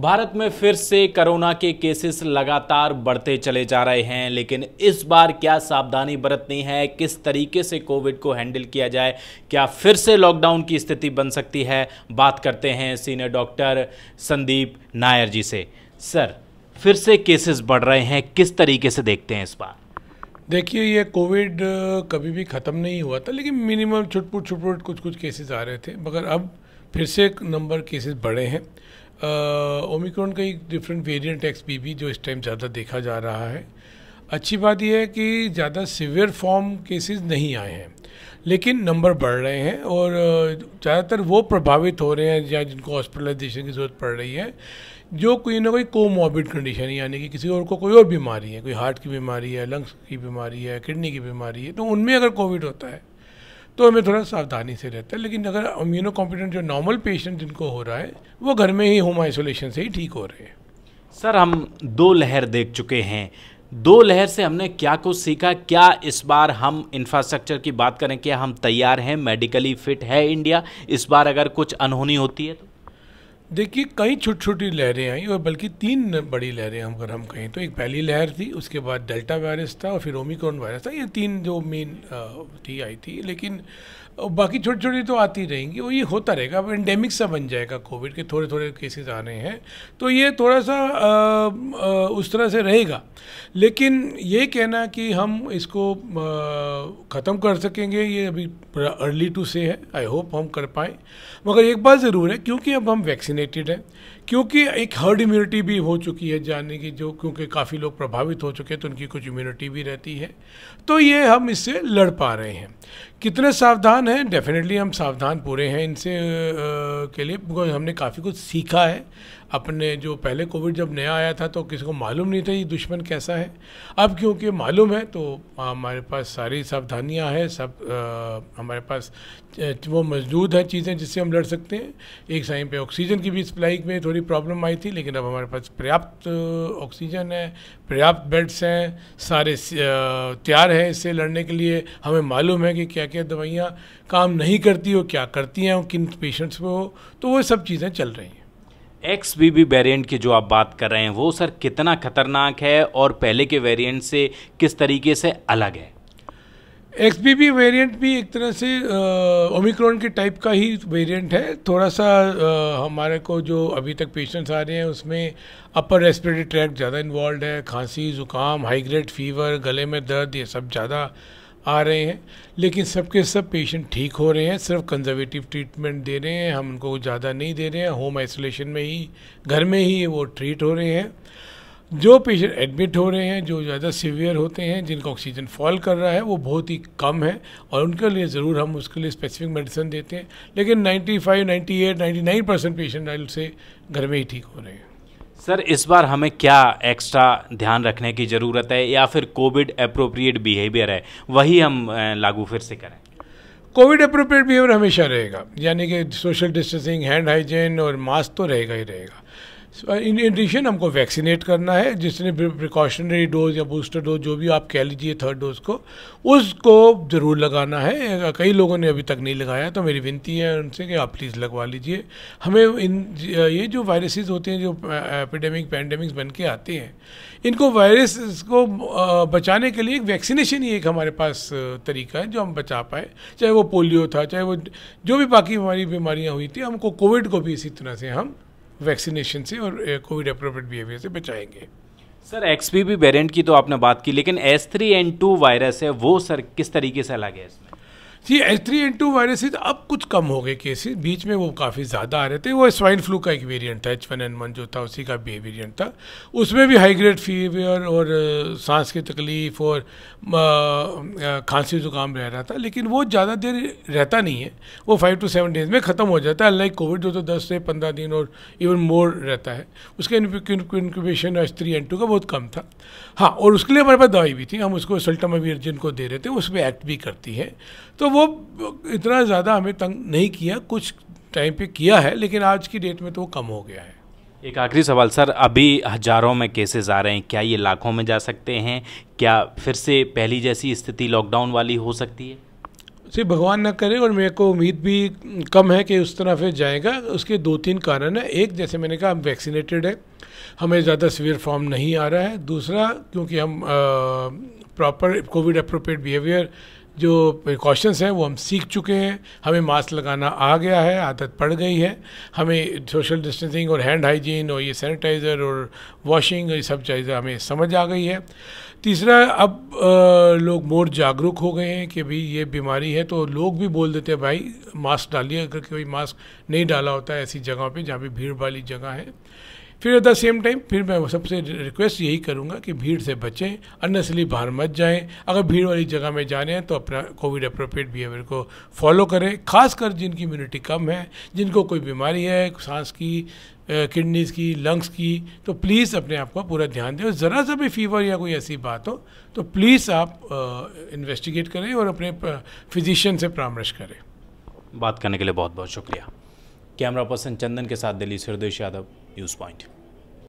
भारत में फिर से कोरोना के केसेस लगातार बढ़ते चले जा रहे हैं लेकिन इस बार क्या सावधानी बरतनी है किस तरीके से कोविड को हैंडल किया जाए क्या फिर से लॉकडाउन की स्थिति बन सकती है बात करते हैं सीनियर डॉक्टर संदीप नायर जी से सर फिर से केसेस बढ़ रहे हैं किस तरीके से देखते हैं इस बार देखिए ये कोविड कभी भी ख़त्म नहीं हुआ था लेकिन मिनिमम छुटपुट छुटपुट कुछ कुछ केसेस आ रहे थे मगर अब फिर से नंबर केसेस बढ़े हैं ओमिक्रॉन का एक डिफरेंट वेरिएंट एक्स बी जो इस टाइम ज़्यादा देखा जा रहा है अच्छी बात यह है कि ज़्यादा सिवियर फॉर्म केसेस नहीं आए हैं लेकिन नंबर बढ़ रहे हैं और ज़्यादातर वो प्रभावित हो रहे हैं या जिनको हॉस्पिटलाइजेशन की ज़रूरत पड़ रही है जो कोई ना कोई कोमोबिड कंडीशन यानी कि किसी और को कोई और बीमारी है कोई हार्ट की बीमारी है लंग्स की बीमारी है किडनी की बीमारी है तो उनमें अगर कोविड होता है तो हमें थोड़ा सावधानी से रहता है लेकिन अगर अम्यूनो कॉम्पिटेंट जो नॉर्मल पेशेंट जिनको हो रहा है वो घर में ही होम आइसोलेशन से ही ठीक हो रहे हैं सर हम दो लहर देख चुके हैं दो लहर से हमने क्या कुछ सीखा क्या इस बार हम इंफ्रास्ट्रक्चर की बात करें क्या हम तैयार हैं मेडिकली फिट है इंडिया इस बार अगर कुछ अनहोनी होती है तो देखिए कई छोटी छोटी लहरें आई और बल्कि तीन बड़ी लहरें अगर हम कहें तो एक पहली लहर थी उसके बाद डेल्टा वायरस था और फिर ओमिक्रॉन वायरस था ये तीन जो मेन थी आई थी लेकिन बाकी छोटी छोटी तो आती रहेंगी और ये होता रहेगा अब एंडेमिक सा बन जाएगा कोविड के थोड़े थोड़े केसेस आ रहे हैं तो ये थोड़ा सा आ, आ, उस तरह से रहेगा लेकिन ये कहना कि हम इसको ख़त्म कर सकेंगे ये अभी अर्ली टू से है आई होप हम कर पाएँ मगर एक बात ज़रूर है क्योंकि अब हम वैक्सीनेशन वैक्सीनेटेड है क्योंकि एक हर्ड इम्यूनिटी भी हो चुकी है जाने की जो क्योंकि काफ़ी लोग प्रभावित हो चुके हैं तो उनकी कुछ इम्यूनिटी भी रहती है तो ये हम इससे लड़ पा रहे हैं कितने सावधान हैं डेफिनेटली हम सावधान पूरे हैं इनसे आ, के लिए बिकॉज हमने काफ़ी कुछ सीखा है अपने जो पहले कोविड जब नया आया था तो किसी को मालूम नहीं था ये दुश्मन कैसा है अब क्योंकि मालूम है तो हमारे पास सारी सावधानियां हैं सब आ, हमारे पास वो मौजूद है चीज़ें जिससे हम लड़ सकते हैं एक टाइम पे ऑक्सीजन की भी सप्लाई में थोड़ी प्रॉब्लम आई थी लेकिन अब हमारे पास पर्याप्त ऑक्सीजन है पर्याप्त बेड्स हैं सारे तैयार हैं इससे लड़ने के लिए हमें मालूम है कि कि क्या क्या दवाइयाँ काम नहीं करती और क्या करती हैं और किन पेशेंट्स में हो तो वो सब चीज़ें चल रही हैं एक्स बी बी वेरियंट की जो आप बात कर रहे हैं वो सर कितना खतरनाक है और पहले के वेरिएंट से किस तरीके से अलग है एक्स बी बी वेरियंट भी एक तरह से ओमिक्रॉन के टाइप का ही वेरिएंट है थोड़ा सा आ, हमारे को जो अभी तक पेशेंट्स आ रहे हैं उसमें अपर रेस्पिरेटरी ट्रैक ज़्यादा इन्वॉल्व है खांसी ज़ुकाम हाई ग्रेड फीवर गले में दर्द ये सब ज़्यादा आ रहे हैं लेकिन सबके सब पेशेंट ठीक हो रहे हैं सिर्फ कंजर्वेटिव ट्रीटमेंट दे रहे हैं हम उनको ज़्यादा नहीं दे रहे हैं होम आइसोलेशन में ही घर में ही वो ट्रीट हो रहे हैं जो पेशेंट एडमिट हो रहे हैं जो ज़्यादा सीवियर होते हैं जिनका ऑक्सीजन फॉल कर रहा है वो बहुत ही कम है और उनके लिए ज़रूर हम उसके लिए स्पेसिफिक मेडिसिन देते हैं लेकिन 95, 98, 99 परसेंट पेशेंट से घर में ही ठीक हो रहे हैं सर इस बार हमें क्या एक्स्ट्रा ध्यान रखने की ज़रूरत है या फिर कोविड अप्रोप्रिएट बिहेवियर है वही हम लागू फिर से करें कोविड अप्रोप्रिएट बिहेवियर हमेशा रहेगा यानी कि सोशल डिस्टेंसिंग हैंड हाइजीन और मास्क तो रहेगा ही रहेगा इन एडिशन हमको वैक्सीनेट करना है जिसने प्रिकॉशनरी डोज या बूस्टर डोज जो भी आप कह लीजिए थर्ड डोज को उसको ज़रूर लगाना है कई लोगों ने अभी तक नहीं लगाया तो मेरी विनती है उनसे कि आप प्लीज़ लगवा लीजिए हमें इन ये जो वायरसेस होते हैं जो एपिडेमिक पैंडेमिक्स बन के आते हैं इनको वायरस को बचाने के लिए एक वैक्सीनेशन ही एक हमारे पास तरीका है जो हम बचा पाए चाहे वो पोलियो था चाहे वो जो भी बाकी हमारी बीमारियाँ हुई थी हमको कोविड को भी इसी तरह से हम वैक्सीनेशन से और कोविड अप्रोप्रिएट बिहेवियर से बचाएंगे सर बी वेरिएंट की तो आपने बात की लेकिन S three N two virus है वो सर किस तरीके से अलग है इसमें जी H three N two viruses अब कुछ कम हो गए केसेस बीच में वो काफ़ी ज़्यादा आ रहे थे वो स्वाइन फ्लू का एक वेरिएंट था एच वन एन वन जो था उसी का भी वेरिएंट था उसमें भी हाई ग्रेड फीवर और सांस की तकलीफ और खांसी जुकाम रह रहा था लेकिन वो ज़्यादा देर रहता नहीं है वो फाइव टू सेवन डेज में ख़त्म हो जाता है लाइक कोविड जो तो दस से पंद्रह दिन और इवन मोर रहता है उसका incubation H three N two का बहुत कम था हाँ और उसके लिए हमारे पास दवाई भी थी हम उसको सल्टामावीर जिनको दे रहे थे उसमें एक्ट भी करती है तो वो इतना ज़्यादा हमें तंग नहीं किया कुछ टाइम पे किया है लेकिन आज की डेट में तो वो कम हो गया है एक आखिरी सवाल सर अभी हजारों में केसेस आ रहे हैं क्या ये लाखों में जा सकते हैं क्या फिर से पहली जैसी स्थिति लॉकडाउन वाली हो सकती है सिर्फ भगवान न करे और मेरे को उम्मीद भी कम है कि उस तरह फिर जाएगा उसके दो तीन कारण हैं एक जैसे मैंने कहा हम वैक्सीनेटेड है हमें ज़्यादा सीवियर फॉर्म नहीं आ रहा है दूसरा क्योंकि हम प्रॉपर कोविड अप्रोप्रिएट बिहेवियर जो प्रिकॉशंस हैं वो हम सीख चुके हैं हमें मास्क लगाना आ गया है आदत पड़ गई है हमें सोशल डिस्टेंसिंग और हैंड हाइजीन और ये सैनिटाइज़र और वॉशिंग ये सब चीज़ें हमें समझ आ गई है तीसरा अब आ, लोग मोर जागरूक हो गए हैं कि भाई ये बीमारी है तो लोग भी बोल देते हैं भाई मास्क डालिए अगर कोई मास्क नहीं डाला होता है ऐसी जगहों पर जहाँ पर भीड़ वाली जगह है फिर एट द सेम टाइम फिर मैं सबसे रिक्वेस्ट यही करूँगा कि भीड़ से बचें अननेसली बाहर मत जाएं अगर भीड़ वाली जगह में जाने हैं तो अपना कोविड अप्रोप्रिएट बिहेवियर को फॉलो करें खासकर जिनकी इम्यूनिटी कम है जिनको कोई बीमारी है सांस की किडनीज़ की लंग्स की तो प्लीज़ अपने आप को पूरा ध्यान दें ज़रा सा भी फीवर या कोई ऐसी बात हो तो प्लीज़ आप इन्वेस्टिगेट करें और अपने फिजिशियन से परामर्श करें बात करने के लिए बहुत बहुत शुक्रिया कैमरा पर्सन चंदन के साथ दिल्ली सुरदेश यादव news point